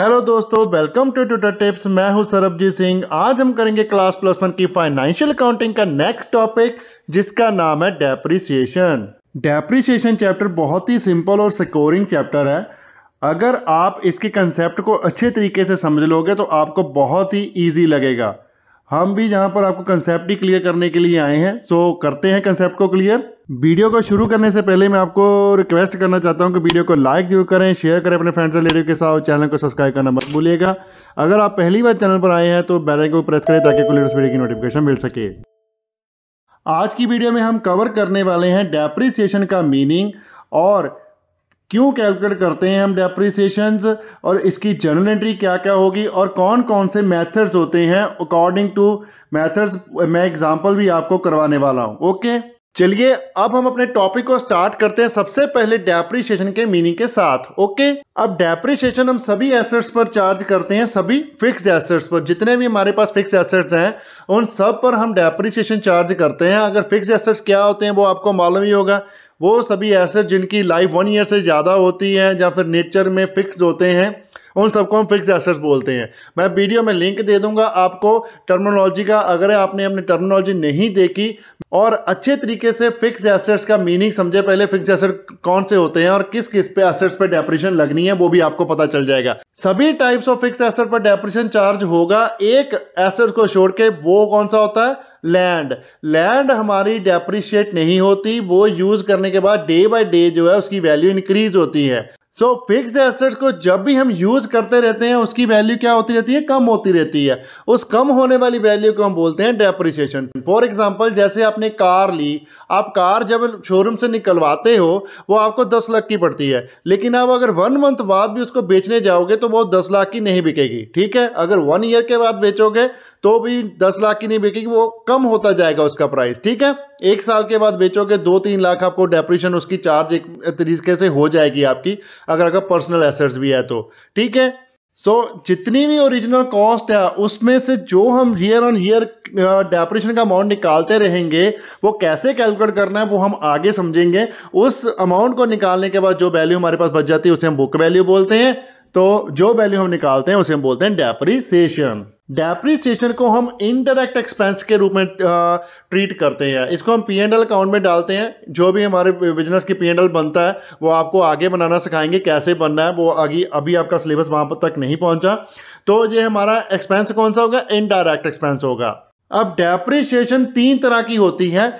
Hello दोस्तों welcome to tutor tips मैं हूं सरबजीत सिंह आज हम करेंगे क्लास प्लस वन की फाइनेंशियल अकाउंटिंग का नेक्स्ट टॉपिक जिसका नाम है डेप्रिसिएशन डेप्रिसिएशन चैप्टर बहुत ही सिंपल और सिक्योरिंग चैप्टर है अगर आप इसके कंसेप्ट को अच्छे तरीके से समझ लोगे तो आपको बहुत ही ईजी लगेगा हम भी यहाँ पर आपको कंसेप्ट ही क्लियर करने के लिए आए हैं सो so, करते हैं कंसेप्ट को क्लियर वीडियो को शुरू करने से पहले मैं आपको रिक्वेस्ट करना चाहता हूँ कि वीडियो को लाइक जरूर करें शेयर करें अपने फ्रेंड्स और लेडियो के साथ चैनल को सब्सक्राइब करना मत भूलिएगा अगर आप पहली बार चैनल पर आए हैं तो बेल को प्रेस करें ताकि कोई वीडियो की नोटिफिकेशन मिल सके आज की वीडियो में हम कवर करने वाले हैं डेप्रिसिएशन का मीनिंग और क्यों कैलकुलेट करते हैं हम डेप्रिसिएशंस और इसकी जर्नल एंट्री क्या क्या होगी और कौन कौन से मेथड्स होते हैं अकॉर्डिंग टू मेथड्स मैं एग्जांपल भी आपको करवाने वाला हूं ओके चलिए अब हम अपने टॉपिक को स्टार्ट करते हैं सबसे पहले डेप्रिशिएशन के मीनिंग के साथ ओके अब डेप्रिशिएशन हम सभी एसेट्स पर चार्ज करते हैं सभी फिक्स एसेट्स पर जितने भी हमारे पास फिक्स एसेट्स हैं उन सब पर हम डेप्रिसिएशन चार्ज करते हैं अगर फिक्स एसेट्स क्या होते हैं वो आपको मालूम ही होगा वो सभी ऐसे जिनकी लाइफ वन ईयर से ज़्यादा होती है या फिर नेचर में फिक्स होते हैं उन सबको हम फिक्स एसेट्स बोलते हैं मैं वीडियो में लिंक दे दूंगा आपको टर्मिनोलॉजी का अगर आपने अपनी टर्मिनोलॉजी नहीं देखी और अच्छे तरीके से फिक्स एसेट्स का मीनिंग समझे पहले फिक्स एसेट कौन से होते हैं और किस किस पे एसेट्स पे डेप्रेशन लगनी है वो भी आपको पता चल जाएगा सभी टाइप्स ऑफ फिक्स एसेट पर डेप्रेशन चार्ज होगा एक एसेट को छोड़ के वो कौन सा होता है लैंड लैंड हमारी डेप्रिशिएट नहीं होती वो यूज करने के बाद डे बाय डे जो है उसकी वैल्यू इंक्रीज होती है सो फिक्स एसेट्स को जब भी हम यूज करते रहते हैं उसकी वैल्यू क्या होती रहती है कम होती रहती है उस कम होने वाली वैल्यू को हम बोलते हैं डेप्रिसिएशन फॉर एग्जांपल जैसे आपने कार ली आप कार जब शोरूम से निकलवाते हो वो आपको दस लाख की पड़ती है लेकिन आप अगर वन मंथ बाद भी उसको बेचने जाओगे तो वो दस लाख की नहीं बिकेगी ठीक है अगर वन ईयर के बाद बेचोगे तो भी दस लाख की नहीं बिकेगी वो कम होता जाएगा उसका प्राइस ठीक है एक साल के बाद बेचोगे दो तीन लाख आपको डेप्रिशन उसकी चार्ज एक तरीके से हो जाएगी आपकी अगर अगर पर्सनल एसेट्स भी है तो ठीक है सो so, जितनी भी ओरिजिनल कॉस्ट है उसमें से जो हम ईयर ऑन ईयर डेप्रिशन का अमाउंट निकालते रहेंगे वो कैसे कैलकुलेट करना है वो हम आगे समझेंगे उस अमाउंट को निकालने के बाद जो वैल्यू हमारे पास बच जाती है उसे हम बुक वैल्यू बोलते हैं तो जो वैल्यू हम निकालते हैं उसे हम बोलते हैं डेप्रीसिएशन डेप्रीसिएशन को हम इनडायरेक्ट एक्सपेंस के रूप में ट्रीट करते हैं इसको हम पी एंड एल अकाउंट में डालते हैं जो भी हमारे बिजनेस की पी एंड एल बनता है वो आपको आगे बनाना सिखाएंगे कैसे बनना है वो आगे अभी आपका सिलेबस वहां तक नहीं पहुंचा तो ये हमारा एक्सपेंस कौन सा होगा इनडायरेक्ट एक्सपेंस होगा अब डेप्रिसिएशन तीन तरह की होती है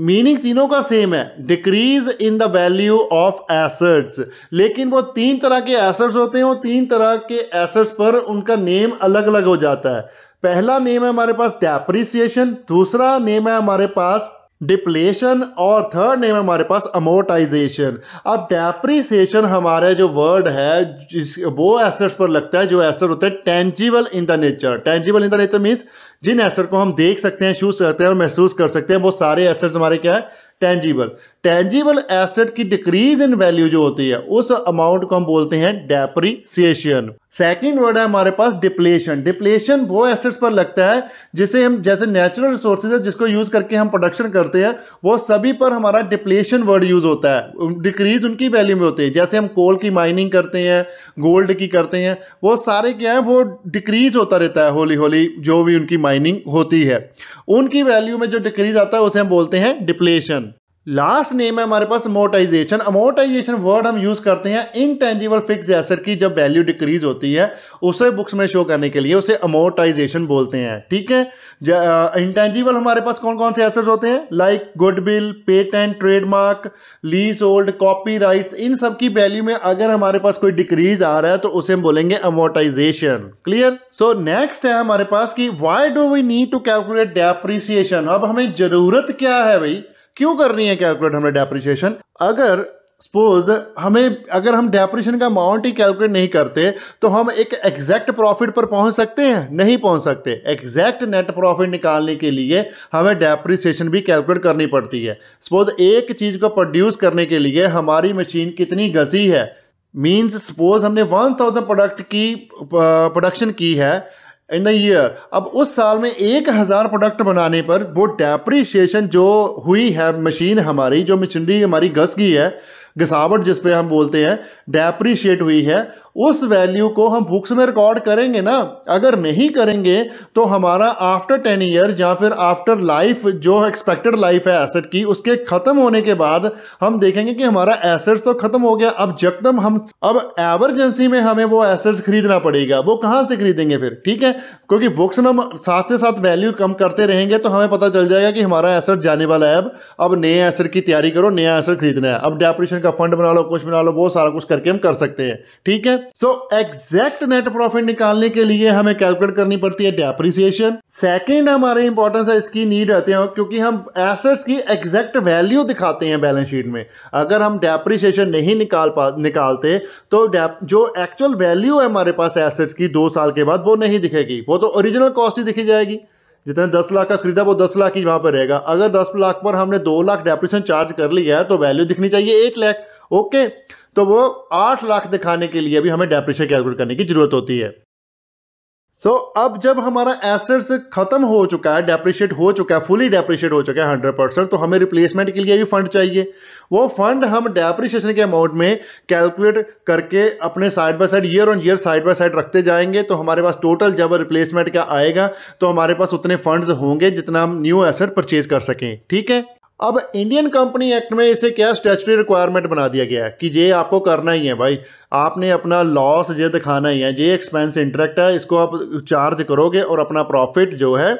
मीनिंग तीनों का सेम है decrease in the value of assets लेकिन वो तीन तरह के एसेट्स होते हैं और तीन तरह के एसेट्स पर उनका नेम अलग अलग हो जाता है पहला नेम है हमारे पास डेप्रिसिएशन दूसरा नेम है हमारे पास डिप्लेशन और थर्ड नेम हमारे पास अमोटाइजेशन अब डेप्रीसिएशन हमारे जो वर्ड है जिस वो एसेट्स पर लगता है जो एसेट होते हैं tangible in the nature tangible in the nature means जिन एसेट को हम देख सकते हैं शूज करते हैं और महसूस कर सकते हैं वो सारे एसेट्स हमारे क्या है टेंजिबल टेंजिबल एसेट की डिक्रीज इन वैल्यू जो होती है उस अमाउंट को हम बोलते हैं डेप्रीसिएशन सेकेंड वर्ड है हमारे पास डिप्लेशन डिप्लेशन वो एसेट्स पर लगता है जिसे हम जैसे नेचुरल रिसोर्सेज है जिसको यूज करके हम प्रोडक्शन करते हैं वो सभी पर हमारा डिप्लेशन वर्ड यूज होता है डिक्रीज उनकी वैल्यू में होती है जैसे हम कोल की माइनिंग करते हैं गोल्ड की करते हैं वो सारे क्या है वो डिक्रीज होता रहता है होली होली जो भी उनकी माइनिंग होती है उनकी वैल्यू में जो डिक्रीज आता है उसे हम बोलते हैं डिप्लेशन लास्ट नेम है हमारे पास अमोटाइजेशन अमोटाइजेशन वर्ड हम यूज करते हैं इनटेंजिबल फिक्स एसेट की जब वैल्यू डिक्रीज होती है उसे बुक्स में शो करने के लिए उसे अमोटाइजेशन बोलते हैं ठीक है इंटेंजिबल हमारे पास कौन कौन से एसेट होते हैं like goodwill patent trademark lease hold copy इन सब की वैल्यू में अगर हमारे पास कोई डिक्रीज आ रहा है तो उसे हम बोलेंगे अमोटाइजेशन क्लियर सो नेक्स्ट है हमारे पास की why do we need to calculate depreciation अब हमें जरूरत क्या है भाई क्यों करनी है कैलकुलेट हमें डेप्रिशिएशन अगर सपोज हमें अगर हम डेप्रिशन का अमाउंट ही कैलकुलेट नहीं करते तो हम एक एग्जैक्ट प्रॉफिट पर पहुंच सकते हैं नहीं पहुंच सकते एग्जैक्ट नेट प्रॉफिट निकालने के लिए हमें डेप्रिसिएशन भी कैलकुलेट करनी पड़ती है सपोज एक चीज़ को प्रोड्यूस करने के लिए हमारी मशीन कितनी घसी है मीन्स सपोज हमने वन थाउजेंड प्रोडक्ट की प्रोडक्शन की है इन द ईयर अब उस साल में एक हज़ार प्रोडक्ट बनाने पर वो डेप्रीशिएशन जो हुई है मशीन हमारी जो मशीनरी हमारी घस गई है घसावट जिसपे हम बोलते हैं डेप्रीशिएट हुई है उस वैल्यू को हम बुक्स में रिकॉर्ड करेंगे ना अगर नहीं करेंगे तो हमारा आफ्टर टेन ईयर या फिर आफ्टर लाइफ जो एक्सपेक्टेड लाइफ है एसेट की उसके खत्म होने के बाद हम देखेंगे कि हमारा एसेट्स तो खत्म हो गया अब जकदम हम अब एमरजेंसी में हमें वो एसेट्स खरीदना पड़ेगा वो कहाँ से खरीदेंगे फिर ठीक है क्योंकि बुक्स में हम साथ ही साथ वैल्यू कम करते रहेंगे तो हमें पता चल जाएगा कि हमारा एसेट जाने वाला है अब अब नए एसेट की तैयारी करो नया एसेट खरीदना है अब डेपोरेशन का फंड बना लो कुछ बना लो वो सारा कुछ करके हम कर सकते हैं ठीक है सो एग्जैक्ट नेट प्रॉफिट निकालने के लिए हमें कैलकुलेट करनी पड़ती है डेप्रिसिएशन सेकेंड हमारे इंपॉर्टेंस है इसकी नीड रहते हैं क्योंकि हम एसेट्स की एग्जैक्ट वैल्यू दिखाते हैं बैलेंस शीट में अगर हम डेप्रिसिएशन नहीं निकाल पा निकालते तो जो एक्चुअल वैल्यू है हमारे पास एसेट्स की दो साल के बाद वो नहीं दिखेगी वो तो ओरिजिनल कॉस्ट ही दिखी जाएगी जितने दस लाख का खरीदा वो दस लाख ही वहां पर रहेगा अगर दस लाख पर हमने दो लाख डेप्रिसिएशन चार्ज कर लिया है तो वैल्यू दिखनी चाहिए एक लाख ओके तो वो आठ लाख दिखाने के लिए भी हमें डेप्रिशिएट कैलकुलेट करने की जरूरत होती है सो so, अब जब हमारा एसेट्स खत्म हो चुका है डेप्रिशिएट हो चुका है फुली डेप्रिशिएट हो चुका है हंड्रेड परसेंट तो हमें रिप्लेसमेंट के लिए भी फंड चाहिए वो फंड हम डेप्रिशिएशन के अमाउंट में कैलकुलेट करके अपने side by side year on year side by side रखते जाएंगे तो हमारे पास टोटल जब रिप्लेसमेंट का आएगा तो हमारे पास उतने फंड्स होंगे जितना हम न्यू एसेट परचेज कर सकें ठीक है अब इंडियन कंपनी एक्ट में इसे क्या स्टेचुरी रिक्वायरमेंट बना दिया गया है कि ये आपको करना ही है भाई आपने अपना लॉस ये दिखाना ही है ये एक्सपेंस इंटरेक्ट है इसको आप चार्ज करोगे और अपना प्रॉफिट जो है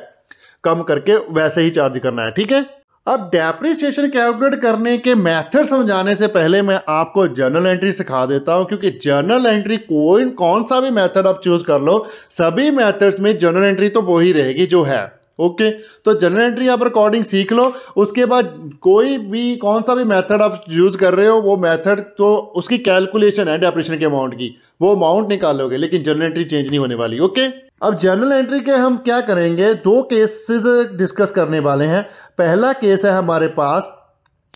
कम करके वैसे ही चार्ज करना है ठीक है अब डेप्रिसिएशन कैलकुलेट करने के मेथड समझाने से पहले मैं आपको जर्नल एंट्री सिखा देता हूं क्योंकि जर्नल एंट्री कोई कौन सा भी मेथड आप चूज कर लो सभी मेथड्स में जर्नल एंट्री तो वही रहेगी जो है ओके तो जनरल एंट्री आप रिकॉर्डिंग सीख लो उसके बाद कोई भी कौन सा भी मेथड आप यूज़ कर रहे हो वो मेथड तो उसकी कैलकुलेशन है डेपरेशन के अमाउंट की वो अमाउंट निकालोगे लेकिन जनरल एंट्री चेंज नहीं होने वाली ओके अब जर्नल एंट्री के हम क्या करेंगे दो केसेस डिस्कस करने वाले हैं पहला केस है हमारे पास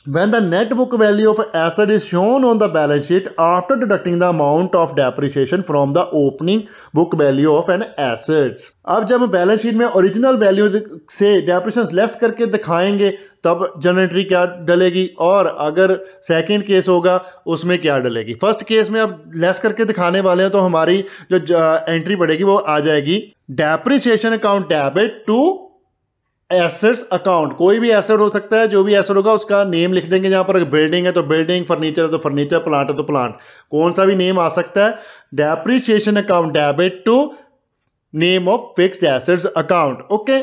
when the net book value of asset is shown on the balance sheet after deducting the amount of depreciation from the opening book value of an assets अब जब बैलेंस शीट में original value से depreciation less करके दिखाएंगे तब जनरेटरी क्या डलेगी और अगर सेकंड केस होगा उसमें क्या डलेगी फर्स्ट केस में अब लेस करके दिखाने वाले हैं तो हमारी जो एंट्री बढ़ेगी वो आ जाएगी depreciation account debit to assets account कोई भी एसेट हो सकता है जो भी एसेट होगा उसका नेम लिख देंगे यहाँ पर बिल्डिंग है तो बिल्डिंग फर्नीचर है तो फर्नीचर प्लांट है तो प्लांट कौन सा भी नेम आ सकता है depreciation account debit to name of fixed assets account okay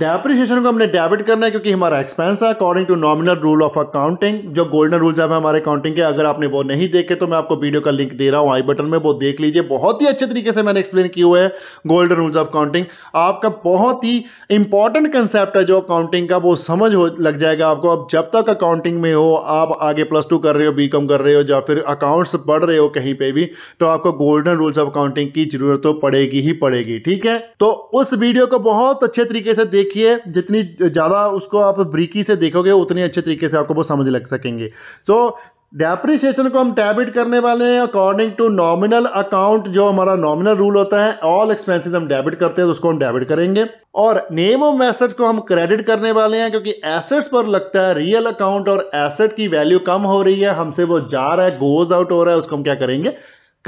depreciation को हमने डेबिट करना है क्योंकि हमारा एक्सपेंस है according to nominal rule of accounting जो गोल्डन रूल्स है हमारे अकाउंटिंग के अगर आपने वो नहीं देखे तो मैं आपको वीडियो का लिंक दे रहा हूं आई बटन में वो देख लीजिए बहुत ही अच्छे तरीके से मैंने एक्सप्लेन किया हुआ है गोल्डन रूल्स ऑफ अकाउंटिंग आपका बहुत ही इंपॉर्टेंट कंसेप्ट है जो अकाउंटिंग का वो समझ हो लग जाएगा आपको अब जब तक अकाउंटिंग में हो आप आगे प्लस टू कर रहे हो बी कर रहे हो या फिर अकाउंट्स पढ़ रहे हो कहीं पर भी तो आपको गोल्डन रूल्स ऑफ अकाउंटिंग की जरूरत तो पड़ेगी ही पड़ेगी ठीक है तो उस वीडियो को बहुत अच्छे तरीके से देख देखिए जितनी ज़्यादा उसको आप ब्रीकी से देखोगे उतनी अच्छे तरीके से आपको वो समझ लग सकेंगे सो so, डेप्रिसिएशन को हम डेबिट करने वाले हैं अकॉर्डिंग टू नॉमिनल अकाउंट जो हमारा नॉमिनल रूल होता है ऑल एक्सपेंसेस हम डेबिट करते हैं तो उसको हम डेबिट करेंगे और नेम ऑफ एसेट्स को हम क्रेडिट करने वाले हैं क्योंकि एसेट्स पर लगता है रियल अकाउंट और एसेट की वैल्यू कम हो रही है हमसे वो जा रहा है गोज आउट हो रहा है उसको हम क्या करेंगे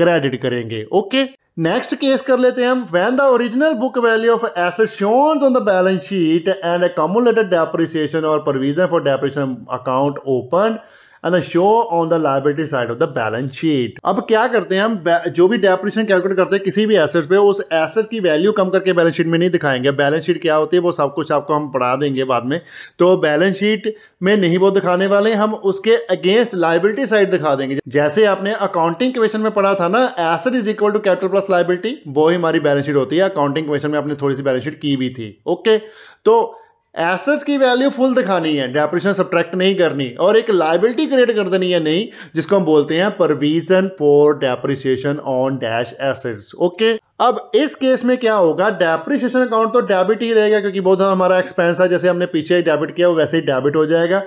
क्रेडिट करेंगे ओके okay? Next case कर लेते हैं हम when the original book value of assets shown on the balance sheet and accumulated depreciation or provision for depreciation account opened and show on the liability side of the balance sheet अब क्या करते हैं हम जो भी depression calculate करते हैं किसी भी एसेट पे उस एसेट की वैल्यू कम करके बैलेंस शीट में नहीं दिखाएंगे बैलेंस शीट क्या होती है वो सब कुछ आपको हम पढ़ा देंगे बाद में तो बैलेंस शीट में नहीं वो दिखाने वाले हम उसके अगेंस्ट लाइबिलिटी साइड दिखा देंगे जैसे आपने अकाउंटिंग क्वेश्चन में पढ़ा था ना asset is equal to capital plus liability वो ही हमारी बैलेंस शीट होती है अकाउंटिंग क्वेश्चन में आपने थोड़ी सी बैलेंस शीट की भी थी ओके तो एसेट्स की वैल्यू फुल दिखानी है डेप्रेशन सब्ट्रैक्ट नहीं करनी और एक लाइबिलिटी क्रिएट कर देनी है नहीं जिसको हम बोलते हैं provision for depreciation on dash assets okay अब इस केस में क्या होगा डेप्रिसिएशन अकाउंट तो डेबिट ही रहेगा क्योंकि बहुत हमारा एक्सपेंस है जैसे हमने पीछे डेबिट किया वो वैसे ही डेबिट हो जाएगा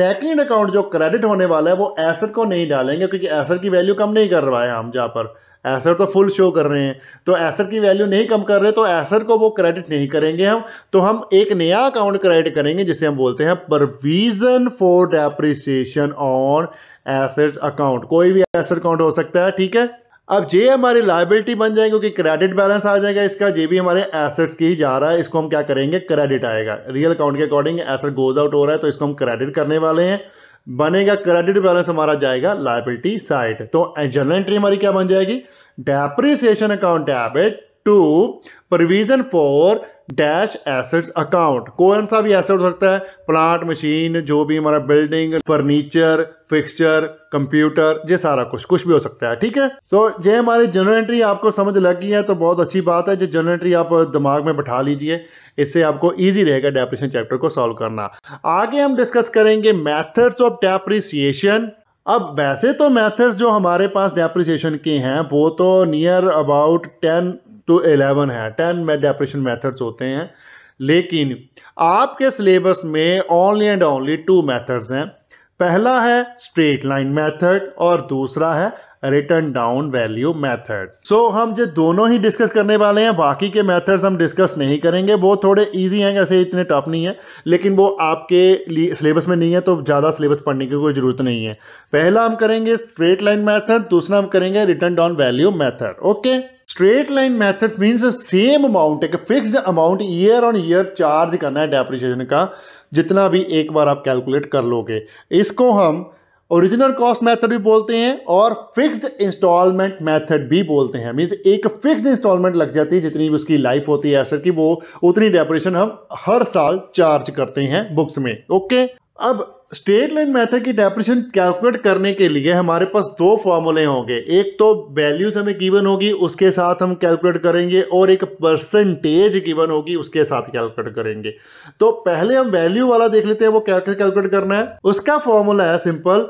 सेकेंड अकाउंट जो क्रेडिट होने वाला है वो एसेट को नहीं डालेंगे क्योंकि एसेट की वैल्यू कम नहीं कर रहा है हम जहाँ पर एसर तो फुल शो कर रहे हैं तो एसर की वैल्यू नहीं कम कर रहे तो एसर को वो क्रेडिट नहीं करेंगे हम तो हम एक नया अकाउंट क्रेडिट करेंगे जिसे हम बोलते हैं provision for depreciation on assets account कोई भी एसेट अकाउंट हो सकता है ठीक है अब जे हमारी लाइबिलिटी बन जाएगी क्योंकि क्रेडिट बैलेंस आ जाएगा इसका जे भी हमारे एसेट्स की ही जा रहा है इसको हम क्या करेंगे क्रेडिट आएगा रियल अकाउंट के अकॉर्डिंग एसेट गोज आउट हो रहा है तो इसको हम क्रेडिट करने वाले हैं बनेगा क्रेडिट बैलेंस हमारा जाएगा लाइबिलिटी साइड तो जनरल एंट्री हमारी क्या बन जाएगी depreciation account debit to provision for dash assets account कौन सा भी एसेट हो सकता है प्लांट मशीन जो भी हमारा बिल्डिंग फर्नीचर फिक्सचर कंप्यूटर ये सारा कुछ कुछ भी हो सकता है ठीक है तो ये हमारी जनरल एंट्री आपको समझ लग गई है तो बहुत अच्छी बात है जो जनरल एंट्री आप दिमाग में बैठा लीजिए इससे आपको इजी रहेगा डेप्रिसिएशन चैप्टर को सॉल्व करना आगे हम डिस्कस करेंगे मैथड्स ऑफ डेप्रिसिएशन अब वैसे तो मेथड्स जो हमारे पास डेप्रिसिएशन के हैं वो तो near about ten to eleven है टेन में डेप्रेशन मैथड्स होते हैं लेकिन आपके सिलेबस में only and only two methods हैं पहला है स्ट्रेट लाइन मैथड और दूसरा है written down value method so हम जो दोनों ही डिस्कस करने वाले हैं बाकी के मेथड्स हम डिस्कस नहीं करेंगे वो थोड़े ईजी हैं ऐसे इतने टफ नहीं है लेकिन वो आपके सिलेबस में नहीं है तो ज़्यादा सिलेबस पढ़ने की कोई ज़रूरत नहीं है पहला हम करेंगे स्ट्रेट लाइन मैथड दूसरा हम करेंगे written down value method okay straight line method means same amount एक fix amount year on year charge करना है डेप्रिशिएशन का जितना भी एक बार आप कैलकुलेट कर लोगे इसको हम ओरिजिनल कॉस्ट मेथड भी बोलते हैं और फिक्स्ड इंस्टॉलमेंट मेथड भी बोलते हैं मीन्स एक फिक्स्ड इंस्टॉलमेंट लग जाती है जितनी भी उसकी लाइफ होती है एसेट की वो उतनी डेपोरेशन हम हर साल चार्ज करते हैं बुक्स में ओके अब स्ट्रेट लाइन मेथड की डेप्रेशन कैलकुलेट करने के लिए हमारे पास दो फॉर्मूले होंगे एक तो वैल्यूज हमें गिवन होगी उसके साथ हम कैलकुलेट करेंगे और एक परसेंटेज गिवन होगी उसके साथ कैलकुलेट करेंगे तो पहले हम वैल्यू वाला देख लेते हैं वो कैसे कैलकुलेट करना है उसका फॉर्मूला है simple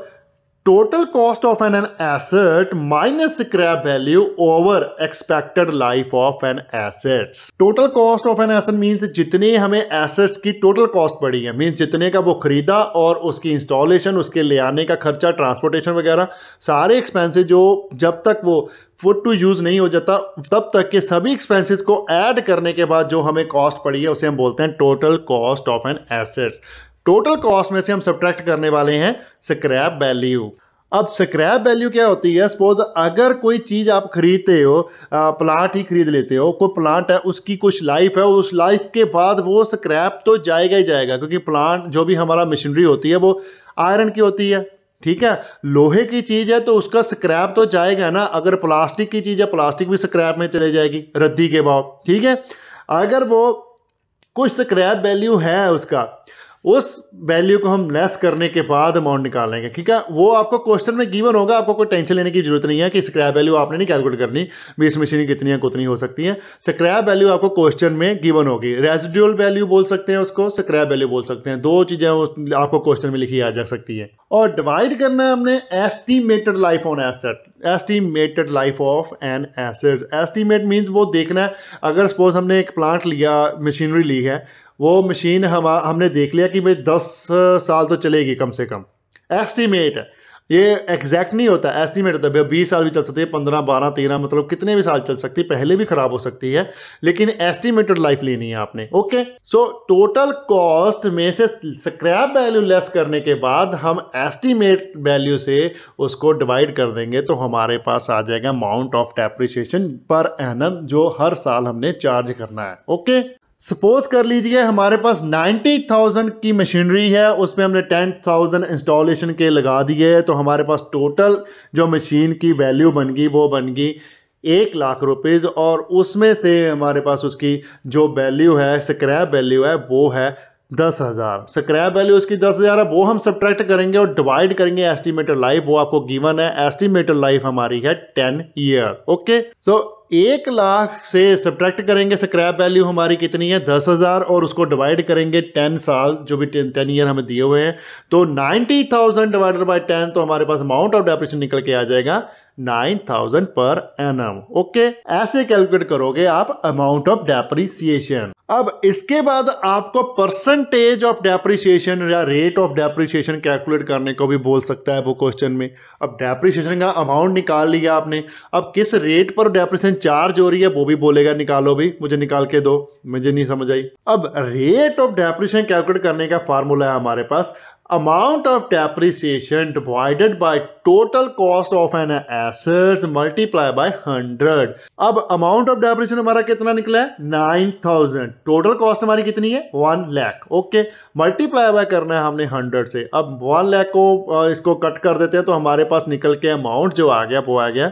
total cost of an an asset minus scrap value over expected life of an assets total cost of an asset means जितने हमें एसेट्स की टोटल कॉस्ट पड़ी है मीन्स जितने का वो खरीदा और उसकी इंस्टॉलेशन उसके ले आने का खर्चा ट्रांसपोर्टेशन वगैरह सारे एक्सपेंसेस जो जब तक वो फुट टू यूज नहीं हो जाता तब तक के सभी एक्सपेंसेस को ऐड करने के बाद जो हमें कॉस्ट पड़ी है उसे हम बोलते हैं total cost of an assets total cost में से हम सब्ट्रैक्ट करने वाले हैं स्क्रैप वैल्यू अब स्क्रैप वैल्यू क्या होती है सपोज अगर कोई चीज़ आप खरीदते हो प्लांट ही खरीद लेते हो कोई प्लांट है उसकी कुछ लाइफ है उस लाइफ के बाद वो स्क्रैप तो जाएगा ही जाएगा क्योंकि प्लांट जो भी हमारा मशीनरी होती है वो आयरन की होती है ठीक है लोहे की चीज़ है तो उसका स्क्रैप तो जाएगा ना अगर प्लास्टिक की चीज़ है प्लास्टिक भी स्क्रैप में चले जाएगी रद्दी के बाद ठीक है अगर वो कुछ स्क्रैप वैल्यू है उसका उस वैल्यू को हम लेस करने के बाद अमाउंट निकालेंगे ठीक है वो आपको क्वेश्चन में गिवन होगा आपको कोई टेंशन लेने की जरूरत नहीं है कि स्क्रैप वैल्यू आपने नहीं कैलकुलेट करनी बीस मशीन कितनी है कितनी हो सकती है स्क्रैप वैल्यू आपको क्वेश्चन में गिवन होगी रेजिडुअल वैल्यू बोल सकते हैं उसको स्क्रैप वैल्यू बोल सकते हैं दो चीज़ें आपको क्वेश्चन में लिखी आ जा सकती है और डिवाइड करना है हमने estimated life on asset estimated life of an asset estimate means वो देखना है अगर सपोज हमने एक प्लांट लिया मशीनरी ली है वो मशीन हम हमने देख लिया कि भाई दस साल तो चलेगी कम से कम एस्टीमेट है ये एग्जैक्ट नहीं होता एस्टीमेट होता है बीस साल भी चल सकती है पंद्रह बारह तेरह मतलब कितने भी साल चल सकती है पहले भी खराब हो सकती है लेकिन एस्टिमेटेड लाइफ लेनी है आपने ओके सो टोटल कॉस्ट में से स्क्रैप वैल्यू लेस करने के बाद हम एस्टिमेट वैल्यू से उसको डिवाइड कर देंगे तो हमारे पास आ जाएगा amount of depreciation per annum जो हर साल हमने चार्ज करना है ओके सपोज कर लीजिए हमारे पास 90,000 की मशीनरी है उसमें हमने 10,000 इंस्टॉलेशन के लगा दिए तो हमारे पास टोटल जो मशीन की वैल्यू बन गई वो बन गई एक लाख रुपीज़ और उसमें से हमारे पास उसकी जो वैल्यू है स्क्रैप वैल्यू है वो है दस हज़ार स्क्रैप वैल्यू उसकी दस हज़ार है वो हम सब्ट्रैक्ट करेंगे और डिवाइड करेंगे एस्टिमेटेड लाइफ वो आपको गिवन है एस्टिमेटेड लाइफ हमारी है टेन ईयर ओके सो एक लाख से सब्ट्रैक्ट करेंगे स्क्रैप वैल्यू हमारी कितनी है दस हज़ार और उसको डिवाइड करेंगे टेन साल जो भी टेन टेन ईयर हमें दिए हुए हैं तो ninety thousand divided by ten तो हमारे पास अमाउंट ऑफ डेप्रेशन निकल के आ जाएगा 9000 पर एन ओके ऐसे कैलकुलेट करोगे आप अमाउंट ऑफ डेप्रिसिएशन अब इसके बाद आपको परसेंटेज ऑफ डेप्रिसिएशन या रेट ऑफ डेप्रिसिएशन कैलकुलेट करने को भी बोल सकता है वो क्वेश्चन में अब डेप्रिसिएशन का अमाउंट निकाल लिया आपने अब किस रेट पर डेप्रिसिएशन चार्ज हो रही है वो भी बोलेगा निकालो भी मुझे निकाल के दो मुझे नहीं समझ आई अब रेट ऑफ डेप्रिसिएशन कैलकुलेट करने का फार्मूला है हमारे पास amount of depreciation divided by total cost of an assets multiplied by 100 अब amount of depreciation हमारा कितना निकला है 9000 total cost हमारी कितनी है 1 लाख ओके मल्टीप्लाई बाय करना है हमने 100 से अब 1 लाख को इसको कट कर देते हैं तो हमारे पास निकल के अमाउंट जो आ गया वो आ गया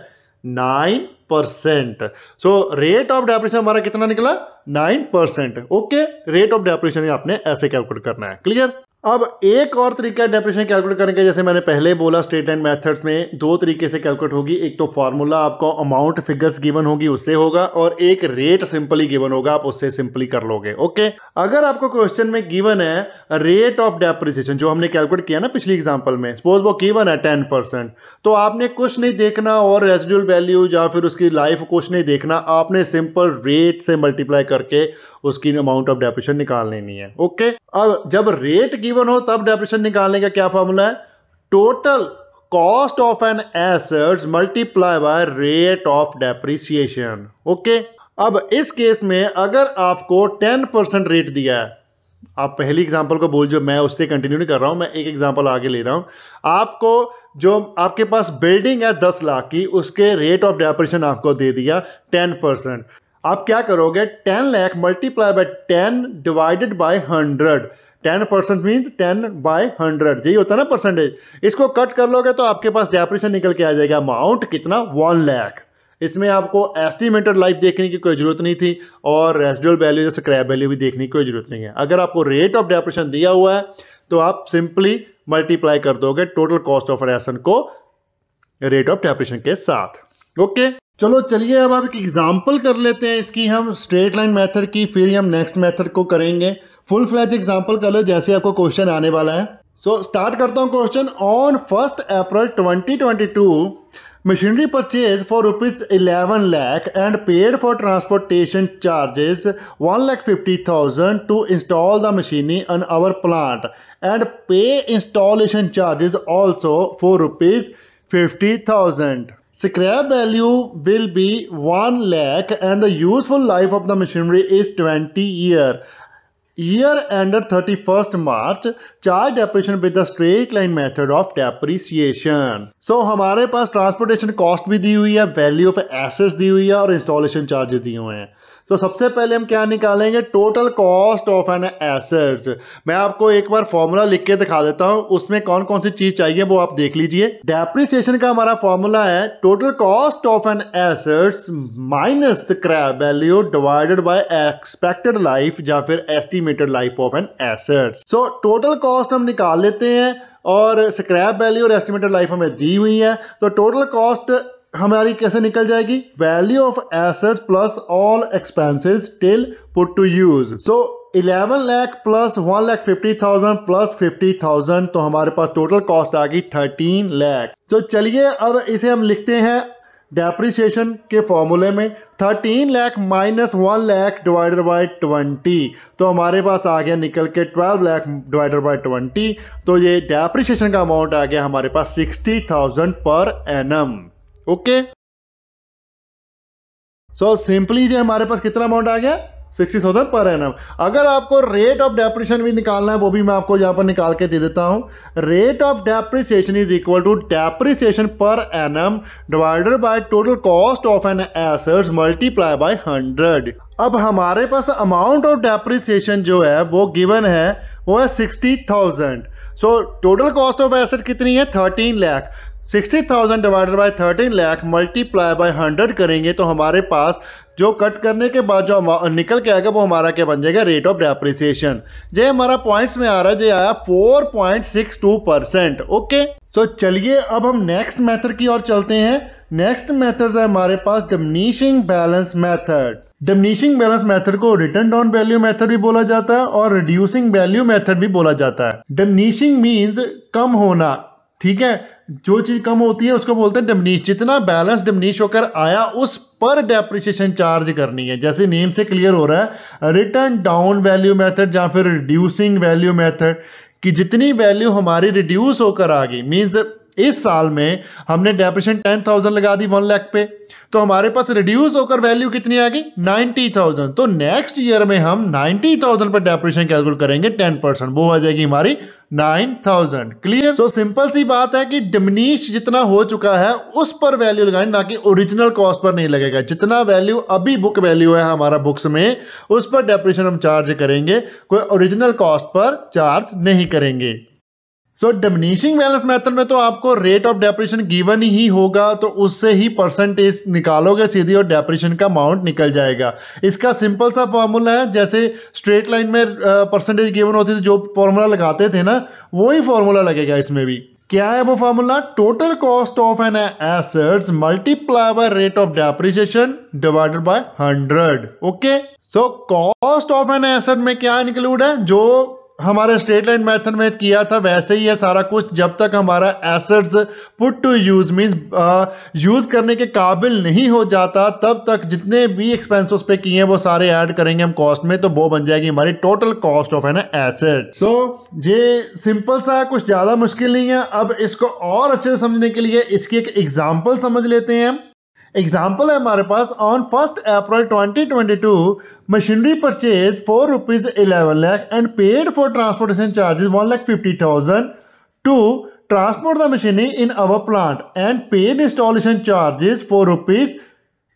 nine percent so rate of depreciation हमारा कितना निकला nine percent okay rate of depreciation आपने ऐसे कैलकुलेट करना है क्लियर अब एक और तरीका डेप्रेशन कैलकुलेट करने का जैसे मैंने पहले बोला स्टेट एंड मेथड्स में दो तरीके से कैलकुलेट होगी एक तो फार्मूला आपको अमाउंट फिगर्स गिवन होगी उससे होगा और एक रेट सिंपली गिवन होगा आप उससे सिंपली कर लोगे ओके अगर आपको क्वेश्चन में गिवन है रेट ऑफ डेप्रिसिएशन जो हमने कैलकुलेट किया ना पिछली एग्जाम्पल में सपोज वो गिवन है टेन परसेंट तो आपने कुछ नहीं देखना और रेजिडुअल वैल्यू या फिर उसकी लाइफ कुछ नहीं देखना आपने सिंपल रेट से मल्टीप्लाई करके उसकी अमाउंट ऑफ डेप्रेशन निकाल लेनी है ओके अब जब रेट गिवन इवन हो तब डेप्रिशन निकालने का क्या फॉर्मूला है total cost of an assets multiply by rate of depreciation okay अब इस केस में अगर आपको 10 परसेंट रेट दिया है आप पहली एग्जांपल को बोल जो मैं उससे कंटिन्यू नहीं कर रहा हूं मैं एक एग्जांपल आगे ले रहा हूं आपको जो आपके पास बिल्डिंग है दस लाख की उसके रेट ऑफ डेप्रेशन आपको दे दिया टेन परसेंट आप क्या करोगे ten lakh multiply by ten divided by hundred ten percent means ten by hundred यही होता है ना परसेंटेज इसको कट कर लोगे तो आपके पास डेपरेशन निकल के आ जाएगा अमाउंट कितना वन लैख इसमें आपको एस्टिमेटेड लाइफ देखने की कोई ज़रूरत नहीं थी और रेसिडुअल वैल्यू जैसे क्रैप वैल्यू भी देखने की कोई ज़रूरत नहीं है अगर आपको रेट ऑफ डेपरेशन दिया हुआ है तो आप सिंपली मल्टीप्लाई कर दोगे टोटल कॉस्ट ऑफ रेशन को रेट ऑफ डेपरेशन के साथ ओके चलो चलिए अब आप एक एग्जाम्पल कर लेते हैं इसकी हम स्ट्रेट लाइन मेथड की फिर हम नेक्स्ट मेथड को करेंगे फुल फ्लैज एग्जाम्पल कर लो जैसे आपको क्वेश्चन आने वाला है सो so, स्टार्ट करता हूँ question on first April 2022 machinery purchase for rupees eleven lakh and paid for transportation charges one lakh fifty thousand to install the machinery in our plant and pay installation charges also for rupees fifty thousand scrap value will be one lakh and the useful life of the machinery is twenty year year ended 31st March charge depreciation with the straight line method of depreciation. So हमारे पास transportation cost भी दी हुई है value of assets दी हुई है और installation charges दिए हुए हैं तो सबसे पहले हम क्या निकालेंगे total cost of an assets मैं आपको एक बार फॉर्मूला लिख के दिखा देता हूं उसमें कौन कौन सी चीज चाहिए वो आप देख लीजिए डेप्रिसिएशन का हमारा फॉर्मूला है total cost of an assets minus the scrap value divided by expected life या फिर estimated life of an assets so total cost हम निकाल लेते हैं और स्क्रैप वैल्यू और एस्टिमेटेड लाइफ हमें दी हुई है तो टोटल कॉस्ट हमारी कैसे निकल जाएगी value of assets plus all expenses till put to use so 11 lakh plus 1 lakh 50,000 plus 50,000 तो हमारे पास टोटल कॉस्ट आ गई 13 लाख तो चलिए अब इसे हम लिखते हैं डेप्रिसिएशन के फॉर्मूले में 13 lakh minus 1 lakh divided by 20 तो हमारे पास आ गया निकल के 12 लाख डिवाइडेड बाय 20 तो ये डेप्रिसिएशन का अमाउंट आ गया हमारे पास 60,000 per annum okay so simply जो हमारे पास कितना अमाउंट आ गया सिक्सटी थाउजेंड पर एन अगर आपको रेट ऑफ डेप्रिशन भी निकालना है वो भी मैं आपको यहाँ पर निकाल के दे देता हूं rate of depreciation is equal to depreciation per annum divided by total cost of an assets multiply by hundred अब हमारे पास अमाउंट ऑफ डेप्रिसिएशन जो है वो गिवन है वो है sixty thousand so total cost of asset कितनी है thirteen lakh sixty thousand divided by thirteen lakh multiply by hundred करेंगे तो हमारे पास जो कट करने के बाद जो निकल के आएगा वो हमारा क्या बन जाएगा रेट ऑफ डेप्रिसिएशन ये हमारा पॉइंट्स में आ रहा है ये आया four point six two percent okay so चलिए अब हम नेक्स्ट मेथड की ओर चलते हैं नेक्स्ट मेथड है हमारे पास diminishing balance method diminishing balance method को रिटर्न डाउन वैल्यू मेथड भी बोला जाता है और रिड्यूसिंग वैल्यू मेथड भी बोला जाता है डमनीशिंग मीन्स कम होना ठीक है जो चीज कम होती है उसको बोलते हैं डमनीश जितना बैलेंस डमनीश होकर आया उस पर डेप्रिशिएशन चार्ज करनी है जैसे नेम से क्लियर हो रहा है रिटर्न डाउन वैल्यू मेथड या फिर रिड्यूसिंग वैल्यू मेथड कि जितनी वैल्यू हमारी रिड्यूस होकर आ गई मीन्स इस साल में हमने डेप्रेशन टेन थाउजेंड लगा दी वन लाख पे तो हमारे पास रिड्यूस होकर वैल्यू कितनी आ गई नाइन्टी थाउजेंड तो नेक्स्ट ईयर में हम नाइन्टी थाउजेंड पर डेप्रेशन कैलकुलेट करेंगे टेन परसेंट वो आ जाएगी हमारी नाइन थाउजेंड क्लियर तो सिंपल सी बात है कि डिमिनिश जितना हो चुका है उस पर वैल्यू लगानी ना कि ओरिजिनल कॉस्ट पर नहीं लगेगा जितना वैल्यू अभी बुक वैल्यू है हमारा बुक्स में उस पर डेप्रेशन हम चार्ज करेंगे कोई ओरिजिनल कॉस्ट पर चार्ज नहीं करेंगे सो डिमिनिशिंग बैलेंस मेथड में तो आपको रेट ऑफ डेप्रेशन गिवन ही होगा तो उससे ही परसेंटेज निकालोगे सीधी और डेप्रेशन का अमाउंट निकल जाएगा इसका सिंपल सा फॉर्मूला है जैसे स्ट्रेट लाइन में परसेंटेज गिवन होती थी जो फॉर्मूला लगाते थे ना वही फॉर्मूला लगेगा इसमें भी क्या है वो formula total cost of an assets multiply by rate of depreciation divided by hundred okay so cost of an asset में क्या इंक्लूड है जो हमारे स्ट्रेट लाइन मेथड में किया था वैसे ही है सारा कुछ जब तक हमारा assets put to use mean use करने के काबिल नहीं हो जाता तब तक जितने भी एक्सपेंस उस पर किए हैं वो सारे ऐड करेंगे हम कॉस्ट में तो वो बन जाएगी हमारी total cost of an asset so ये सिंपल सा है कुछ ज़्यादा मुश्किल नहीं है अब इसको और अच्छे से समझने के लिए इसकी एक एग्जाम्पल समझ लेते हैं एग्जाम्पल है हमारे पास on first April 2022 machinery purchase for rupees eleven lakh and paid for transportation charges one lakh fifty thousand to transport the machinery in our plant and paid installation charges for rupees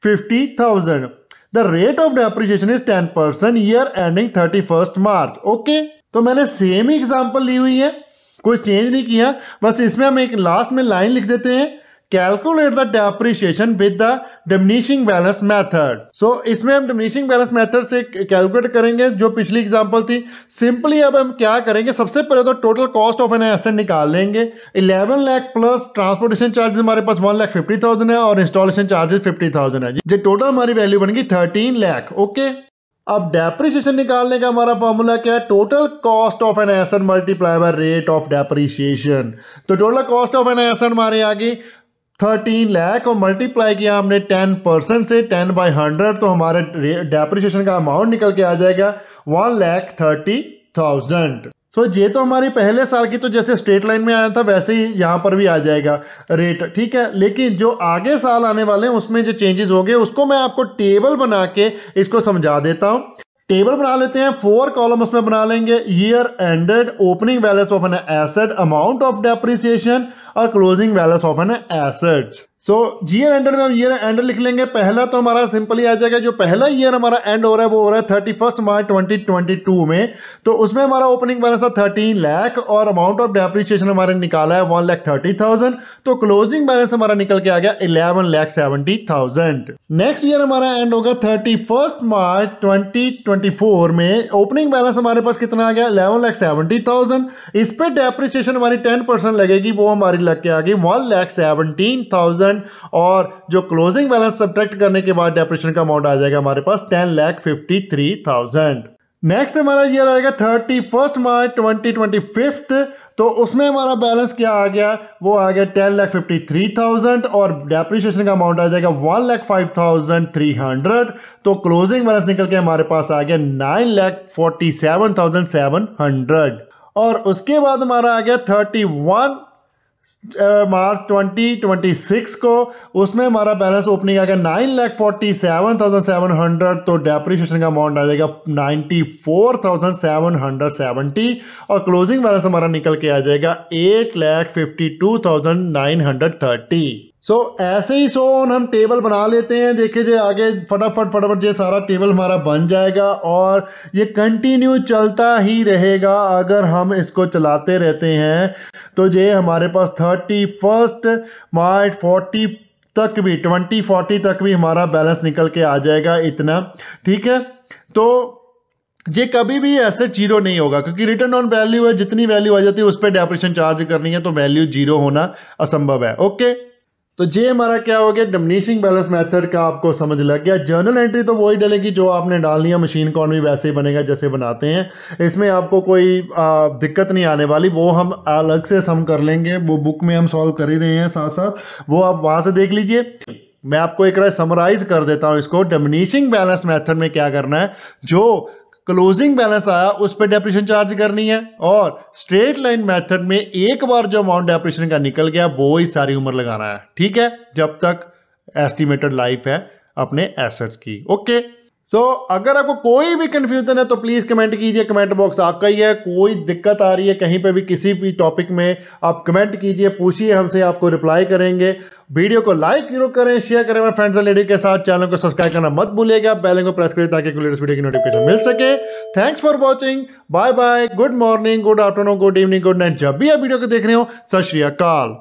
fifty thousand the rate of depreciation is ten percent year ending thirty first March okay तो मैंने same ही example ली हुई है कोई change नहीं किया बस इसमें हम एक लास्ट में लाइन लिख देते हैं calculate the depreciation with the diminishing balance method so इसमें हम डिमिनिशिंग बैलेंस मेथड से कैलकुलेट करेंगे जो पिछली एग्जांपल थी सिंपली अब हम क्या करेंगे सबसे पहले तो total cost of an asset निकाल लेंगे 11 लाख प्लस ट्रांसपोर्टेशन चार्जेस हमारे पास वन लाख फिफ्टी थाउजेंड है और इंस्टॉलेशन चार्जेस फिफ्टी थाउजेंड है जो टोटल हमारी वैल्यू बनेगी थर्टीन लैख ओके अब डेप्रिसिएशन निकालने का हमारा फॉर्मूला क्या है total cost of an asset multiply by rate of depreciation तो total cost of an asset हमारी आ गई थर्टीन लैख और मल्टीप्लाई किया हमने टेन परसेंट से टेन बाई हंड्रेड तो हमारे डेप्रिशिएशन का अमाउंट निकल के आ जाएगा one lakh thirty thousand so ये तो हमारी पहले साल की तो जैसे स्ट्रेट लाइन में आया था वैसे ही यहाँ पर भी आ जाएगा रेट ठीक है लेकिन जो आगे साल आने वाले हैं उसमें जो चेंजेस होंगे उसको मैं आपको टेबल बना के इसको समझा देता हूँ टेबल बना लेते हैं फोर कॉलम उसमें बना लेंगे year ended opening balance of an asset amount of depreciation a closing balance of an asset. So जी एन एंडर में हम ईयर एंड लिख लेंगे पहला तो हमारा सिंपली आ जाएगा जो पहला ईयर हमारा एंड हो रहा है वो हो रहा है thirty first March twenty twenty two में तो उसमें हमारा ओपनिंग बैलेंस था थर्टीन लाख और अमाउंट ऑफ डेप्रिसिएशन हमारे निकाला है वन लाख थर्टी थाउजेंड तो क्लोजिंग बैलेंस हमारा निकल के आ गया eleven lakh seventy thousand next year हमारा एंड होगा thirty first March twenty twenty four में ओपनिंग बैलेंस हमारे पास कितना आ गया इलेवन लाख सेवेंटी थाउजेंड इस पर डेप्रिशिएशन हमारी टेन परसेंट लगेगी वो हमारी लग के आ गई one lakh seventeen thousand thousand और जो क्लोजिंग बैलेंस सब्ट्रैक्ट करने के बाद डेप्रेशन का अमाउंट आ जाएगा हमारे पास ten lakh fifty three thousand next हमारा ईयर आएगा thirty first March twenty twenty fifth तो उसमें हमारा बैलेंस क्या आ गया वो आ गया ten lakh fifty three thousand और डेप्रिशिएशन का अमाउंट आ जाएगा one lakh five thousand three hundred तो क्लोजिंग बैलेंस निकल के हमारे पास आ गया nine lakh forty seven thousand seven hundred और उसके बाद हमारा आ गया थर्टी वन मार्च 2026 को उसमें हमारा बैलेंस ओपनिंग आ गया nine lakh forty seven thousand seven hundred तो डेप्रिशिएशन का अमाउंट आ जाएगा ninety four thousand seven hundred seventy और क्लोजिंग बैलेंस हमारा निकल के आ जाएगा eight lakh fifty two thousand nine hundred thirty so so, ऐसे ही सो ऑन हम टेबल बना लेते हैं देखिए जी आगे फटाफट फटाफट ये सारा टेबल हमारा बन जाएगा और ये कंटिन्यू चलता ही रहेगा अगर हम इसको चलाते रहते हैं तो ये हमारे पास थर्टी फर्स्ट मार्च फोर्टी तक भी ट्वेंटी फोर्टी तक भी हमारा बैलेंस निकल के आ जाएगा इतना ठीक है तो ये कभी भी ऐसे जीरो नहीं होगा क्योंकि रिटर्न ऑन वैल्यू है जितनी वैल्यू आ जाती है उस पर डेपरेशन चार्ज करनी है तो वैल्यू जीरो होना असंभव है ओके तो जे हमारा क्या हो गया डमनीशिंग बैलेंस मेथड का आपको समझ लग गया जर्नल एंट्री तो वही डलेगी जो आपने डालनी है मशीन कौन भी वैसे ही बनेगा जैसे बनाते हैं इसमें आपको कोई आ, दिक्कत नहीं आने वाली वो हम अलग से सम कर लेंगे वो बुक में हम सॉल्व कर ही रहे हैं साथ साथ वो आप वहाँ से देख लीजिए मैं आपको एक राय समराइज कर देता हूँ इसको डमनीशिंग बैलेंस मैथड में क्या करना है जो क्लोजिंग बैलेंस आया उस पर डेप्रेशन चार्ज करनी है और स्ट्रेट लाइन मेथड में एक बार जो अमाउंट डेप्रेशन का निकल गया वो ही सारी उम्र लगाना है ठीक है जब तक एस्टिमेटेड लाइफ है अपने एसेट्स की ओके सो so, अगर आपको कोई भी कन्फ्यूजन है तो प्लीज़ कमेंट कीजिए कमेंट बॉक्स आपका ही है कोई दिक्कत आ रही है कहीं पे भी किसी भी टॉपिक में आप कमेंट कीजिए पूछिए हमसे आपको रिप्लाई करेंगे वीडियो को लाइक जरूर करें शेयर करें मैं फ्रेंड्स एंड लेडी के साथ चैनल को सब्सक्राइब करना मत भूलिएगा बेल को प्रेस करें ताकि लेटेस्ट वीडियो की नोटिफिकेशन मिल सके thanks for watching bye bye good morning good afternoon good evening good night जब भी आप वीडियो को देख रहे हो सत श्रीकाल